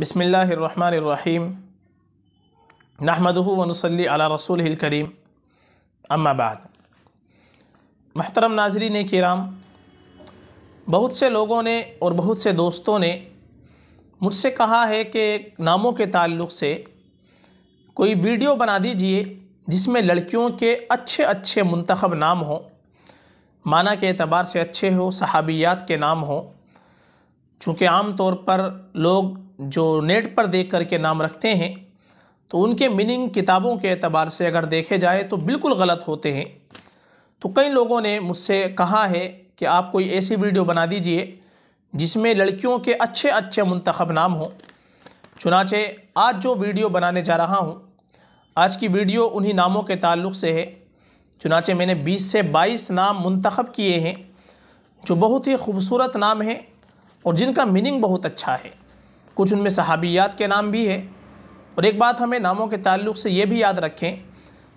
बसमीम अला रसूल करीम अम्माबाद महतरम नाजरीन किराम बहुत से लोगों ने और बहुत से दोस्तों ने मुझसे कहा है कि नामों के ताल्लुक़ से कोई वीडियो बना दीजिए जिसमें लड़कियों के अच्छे अच्छे मंतखब नाम हों माना के अतबार से अच्छे हो सहाबियात के नाम हों चूँकि आम तौर पर लोग जो नेट पर देख कर के नाम रखते हैं तो उनके मीनिंग किताबों के अतबार से अगर देखे जाए तो बिल्कुल गलत होते हैं तो कई लोगों ने मुझसे कहा है कि आप कोई ऐसी वीडियो बना दीजिए जिसमें लड़कियों के अच्छे अच्छे मंतखब नाम हों चुनाचे आज जो वीडियो बनाने जा रहा हूँ आज की वीडियो उन्हीं नामों के ताल्लुक से है चुनाचे मैंने 20 से 22 नाम मंतखब किए हैं जो बहुत ही खूबसूरत नाम हैं और जिनका मीनिंग बहुत अच्छा है कुछ उनमें सहाबियात के नाम भी है और एक बात हमें नामों के ताल्लुक से ये भी याद रखें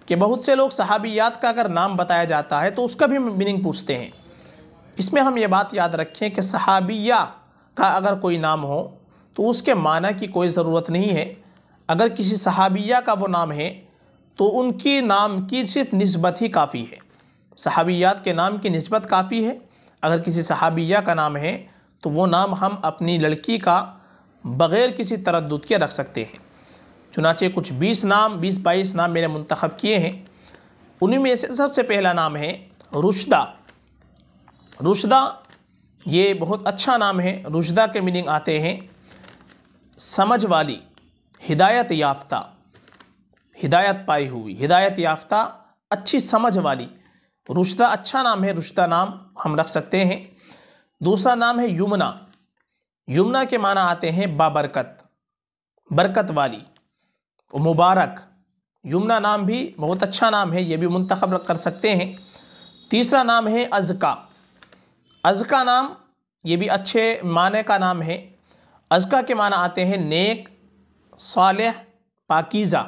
कि बहुत से लोग सहाबियात का अगर नाम बताया जाता है तो उसका भी मीनिंग पूछते हैं इसमें हम ये बात याद रखें कि सहाबिया का अगर कोई नाम हो तो उसके माना की कोई ज़रूरत नहीं है अगर किसी सहाबिया का वो नाम है तो उनकी नाम की सिर्फ नस्बत ही काफ़ी है सहाबियात के नाम की नस्बत काफ़ी है अगर किसी सहाबिया का नाम है तो वो नाम हम अपनी लड़की का बग़ैर किसी तरद के रख सकते हैं चुनाचे कुछ बीस नाम बीस बाईस नाम मैंने मंतखब किए हैं उन्हीं में से सबसे पहला नाम है रुशदा रुशदा ये बहुत अच्छा नाम है रुशदा के मीनिंग आते हैं समझ वाली हिदायत याफ्ता हिदायत पाई हुई हिदायत याफ्ता अच्छी समझ वाली रुशदा अच्छा नाम है रुशदा नाम हम रख सकते हैं दूसरा नाम है यमुना यमुना के माना आते हैं बाबरकत बरकत वाली मुबारक यमुना नाम भी बहुत अच्छा नाम है ये भी मंतखब कर सकते हैं तीसरा नाम है अजका अजका नाम ये भी अच्छे माने का नाम है अजका के माना आते हैं नेक साल पाकिज़ा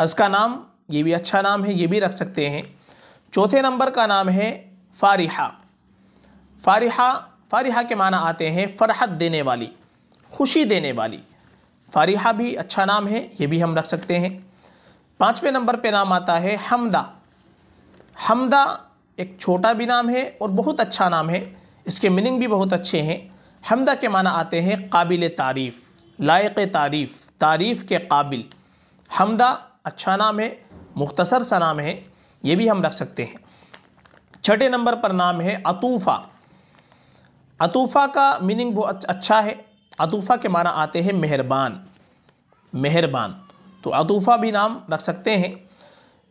अजका नाम ये भी अच्छा नाम है ये भी रख सकते हैं चौथे नंबर का नाम है फारिहा फारिहा फारिहा के माना आते हैं फरहत देने वाली खुशी देने वाली फारिहा भी अच्छा नाम है ये भी हम रख सकते हैं पाँचवें नंबर पे नाम आता है हमदा हमदा एक छोटा भी नाम है और बहुत अच्छा नाम है इसके मीनिंग भी बहुत अच्छे हैं हमदा के माना आते हैं काबिल तारीफ़ लायक तारीफ़ तारीफ़ के काबिल हमदा अच्छा नाम है मुख्तसर सा नाम है ये भी हम रख सकते हैं छठे नंबर पर नाम है अतूफ़ा अतूफ़ा का मीनिंग वो अच्छा है अतूफ़ा के माना आते हैं मेहरबान मेहरबान तो अतूफ़ा भी नाम रख सकते हैं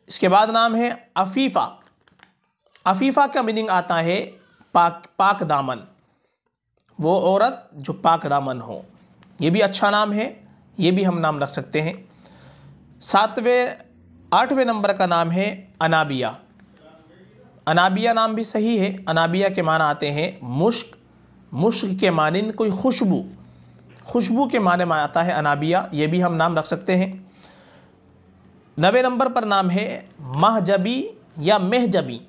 इसके बाद नाम है अफ़ीफ़ा अफ़ीफ़ा का मीनिंग आता है पाक पाक दामन वो औरत जो पाक दामन हो ये भी अच्छा नाम है ये भी हम नाम रख सकते हैं सातवें आठवें नंबर का नाम है अनाबिया अनाबिया नाम भी सही है अनाबिया के माना आते हैं मुश्क मुश्क के मानंद कोई खुशबू खुशबू के माने में आता है अनाबिया ये भी हम नाम रख सकते हैं नवे नंबर पर नाम है महजबी या महजबी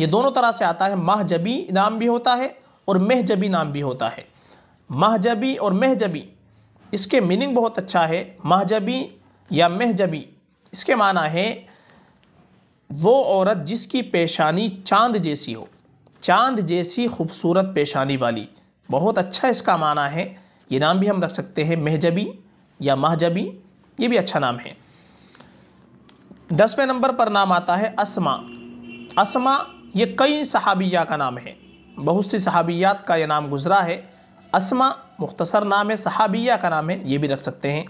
ये दोनों तरह से आता है महजबी नाम भी होता है और महजबी नाम भी होता है महजबी और महजबी इसके मीनिंग बहुत अच्छा है महजबी या महजबी इसके माना है वो औरत जिसकी पेशानी चांद जैसी हो चांद जैसी खूबसूरत पेशानी वाली बहुत अच्छा इसका माना है ये नाम भी हम रख सकते हैं महजबी या महजबी ये भी अच्छा नाम है दसवें नंबर पर नाम आता है असमा असमा ये कई सहाबिया का नाम है बहुत सी सहाबियात का ये नाम गुज़रा है असमा मुख्तसर नाम है सहाबिया का नाम है ये भी रख सकते हैं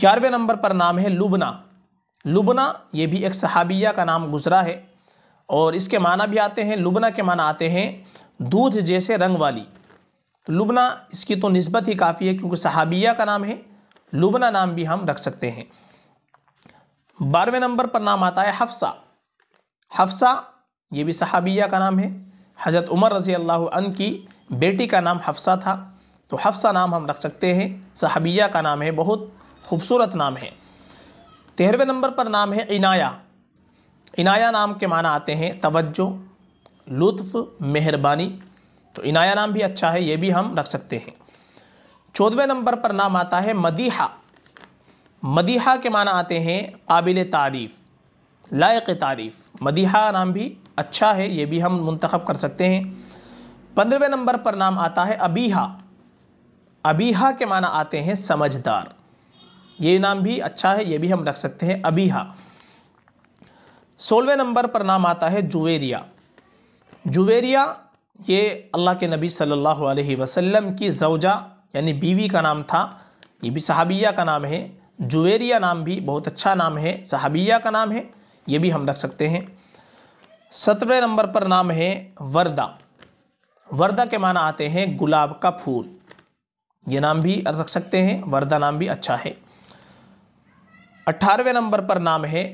ग्यारहवें नंबर पर नाम है लुबना लुबना ये भी एक सहाबिया का नाम गुज़रा है और इसके माना भी आते हैं लुबना के माना आते हैं दूध जैसे रंग वाली तो लुबना इसकी तो नस्बत ही काफ़ी है क्योंकि सहाबिया का नाम है लुबना नाम भी हम रख सकते हैं बारहवें नंबर पर नाम आता है हफ्सा हफ्सा ये भी सहाबिया का नाम है हज़रत उमर रज़ी अल्लाह अन की बेटी का नाम हफ्सा था तो हफ्सा नाम हम रख सकते हैं सहाबिया का नाम है बहुत खूबसूरत नाम है तेरहवें नंबर पर नाम है इनाया इनाया नाम के माना आते हैं तवज्जो लुत्फ मेहरबानी तो इनाया नाम भी अच्छा है ये भी हम रख सकते हैं चौदहवें नंबर पर नाम आता है मदीहा मदीहा के माना आते हैं काबिल तारीफ़ लायक तारीफ़ मदीहा नाम भी अच्छा है ये भी हम मंतखब कर सकते हैं पंद्रहवें नंबर पर नाम आता है अबीहा अबीहा के माना आते हैं समझदार ये नाम भी अच्छा है ये भी हम रख सकते हैं अबीहा सोलहवें नंबर पर नाम आता है जुवेरिया जुवेरिया ये अल्लाह के नबी सल्लल्लाहु अलैहि वसल्लम की जवजा यानी बीवी का नाम था ये भी सहाबिया का नाम है जुवेरिया नाम भी बहुत अच्छा नाम है सहाबिया का नाम है ये भी हम रख सकते हैं सत्रह नंबर पर नाम है वर्दा वर्दा के माना आते हैं गुलाब का फूल ये नाम भी रख सकते हैं वर्दा नाम भी अच्छा है अट्ठारहवें नंबर पर नाम है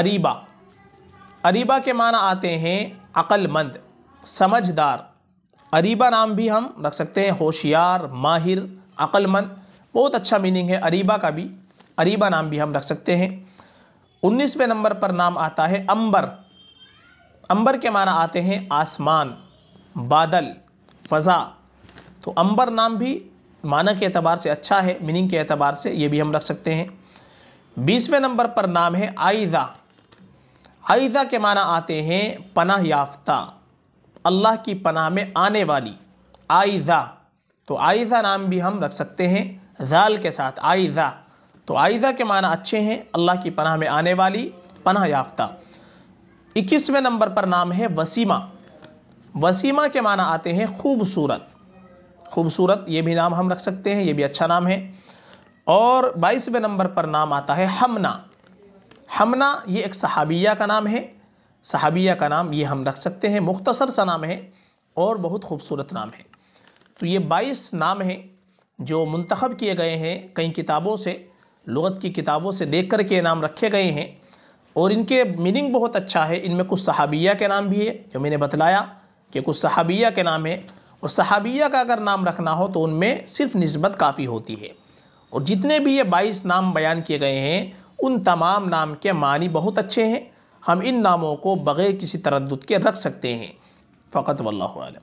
अरीबा अरीबा के माना आते हैं अक्लमंद समझदार अरीबा नाम भी हम रख सकते हैं होशियार माहिर अक्लमंद बहुत अच्छा मीनिंग है अरीबा का भी अरीबा नाम भी हम रख सकते हैं उन्नीसवें नंबर पर नाम आता है अंबर अंबर के माना आते हैं आसमान बादल फ़ज़ा तो अंबर नाम भी माना के अतबार से अच्छा है मीनिंग के अतबार से ये भी हम रख सकते हैं बीसवें नंबर पर नाम है आयदा आयदा के माना आते हैं पनाह याफ्ता अल्लाह की पनाह में आने वाली आयदा तो आयदा नाम भी हम रख सकते हैं जाल के साथ आयदा तो आयदा के माना अच्छे हैं अल्लाह की पनाह में आने वाली पनाह याफ्ता इक्कीसवें नंबर पर नाम है वसीमा वसीमा के माना आते हैं खूबसूरत खूबसूरत ये भी नाम हम रख सकते हैं ये भी अच्छा नाम है और बाईसवें नंबर पर नाम आता है हमना हमना ये एक सहाबिया का नाम है सहाबिया का नाम ये हम रख सकते हैं मुख्तसर सा नाम है और बहुत खूबसूरत नाम है तो ये बाईस नाम हैं जो मंतखब किए गए हैं कई किताबों से लगत की किताबों से देख कर के नाम रखे गए हैं और इनके मीनिंग बहुत अच्छा है इनमें कुछ सहाबिया के नाम भी है जो मैंने बतलाया कि कुछ सहाबिया के नाम है और सहाबिया का अगर नाम रखना हो तो उनमें सिर्फ नस्बत काफ़ी होती है और जितने भी ये बाईस नाम बयान किए गए हैं उन तमाम नाम के मानी बहुत अच्छे हैं हम इन नामों को बग़ैर किसी तरद के रख सकते हैं फ़कत वल्लम